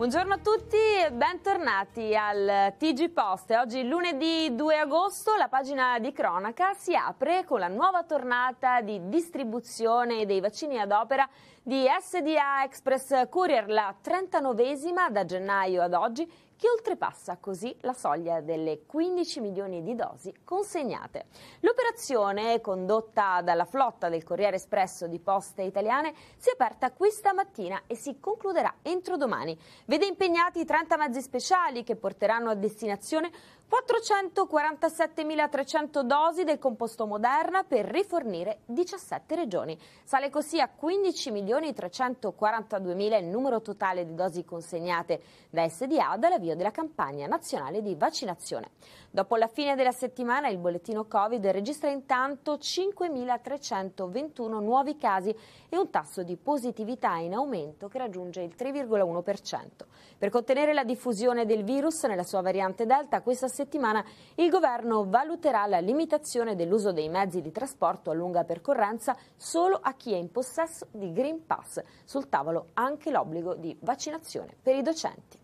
Buongiorno a tutti e bentornati al TG Post. Oggi lunedì 2 agosto la pagina di cronaca si apre con la nuova tornata di distribuzione dei vaccini ad opera di SDA Express Courier, la 39esima da gennaio ad oggi, che oltrepassa così la soglia delle 15 milioni di dosi consegnate. L'operazione, condotta dalla flotta del Corriere Espresso di Poste Italiane, si è aperta questa mattina e si concluderà entro domani vede impegnati 30 mezzi speciali che porteranno a destinazione 447.300 dosi del composto Moderna per rifornire 17 regioni. Sale così a 15.342.000 il numero totale di dosi consegnate da SDA dall'avvio della campagna nazionale di vaccinazione. Dopo la fine della settimana il bollettino Covid registra intanto 5.321 nuovi casi e un tasso di positività in aumento che raggiunge il 3,1%. Per contenere la diffusione del virus nella sua variante Delta, questa settimana settimana il governo valuterà la limitazione dell'uso dei mezzi di trasporto a lunga percorrenza solo a chi è in possesso di Green Pass. Sul tavolo anche l'obbligo di vaccinazione per i docenti.